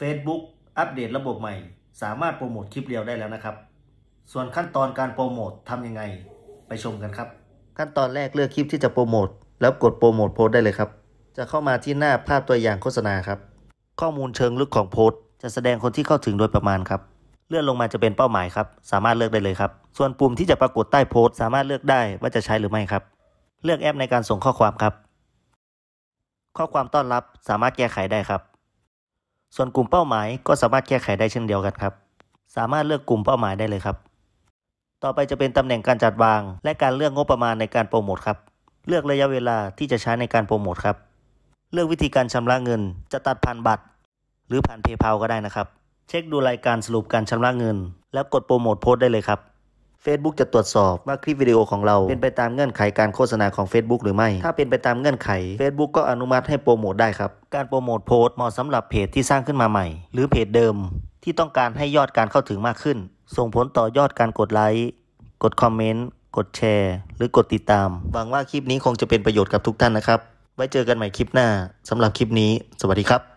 Facebook อัปเดตระบบใหม่ สามารถโปรโมทคลิปเดียวได้แล้วนะครับ ส่วนขั้นตอนการโปรโมททำยังไง ไปชมกันครับ ขั้นตอนแรกเลือกคลิปที่จะโปรโมทแล้วกดโปรโมทโพสได้เลยครับ จะเข้ามาที่หน้าภาพตัวอย่างโฆษณาครับ ข้อมูลเชิงลึกของโพสจะแสดงคนที่เข้าถึงโดยประมาณครับ เลื่อนลงมาจะเป็นเป้าหมายครับ สามารถเลือกได้เลยครับ ส่วนปุ่มที่จะปรากฏใต้โพสสามารถเลือกได้ว่าจะใช้หรือไม่ครับ เลือกแอปในการส่งข้อความครับ ข้อความต้อนรับสามารถแก้ไขได้ครับส่วนกลุ่มเป้าหมายก็สามารถแก้ไขได้เช่นเดียวกันครับ สามารถเลือกกลุ่มเป้าหมายได้เลยครับ ต่อไปจะเป็นตำแหน่งการจัดวาง และการเลือกงบประมาณในการโปรโมทครับ เลือกระยะเวลาที่จะใช้ในการโปรโมทครับ เลือกวิธีการชำระเงิน จะตัดผ่านบัตร หรือผ่านเพย์เพาก็ได้นะครับ เช็คดูรายการสรุปการชำระเงิน แล้วกดโปรโมทโพสได้เลยครับ Facebook จะตรวจสอบว่าคลิปวิดีโอของเรา เป็นไปตามเงื่อนไขการโฆษณาของ Facebook หรือไม่ ถ้าเป็นไปตามเงื่อนไข Facebook ก็อนุมัติให้โปรโมทได้ครับ การโปรโมทโพสเหมาะสำหรับเพจที่สร้างขึ้นมาใหม่ หรือเพจเดิม ที่ต้องการให้ยอดการเข้าถึงมากขึ้น ส่งผลต่อยอดการกดไลค์ กดคอมเมนต์ กดแชร์ หรือกดติดตาม หวังว่าคลิปนี้คงจะเป็นประโยชน์กับทุกท่านนะครับ ไว้เจอกันใหม่คลิปหน้าสำหรับคลิปนี้ สวัสดีครับ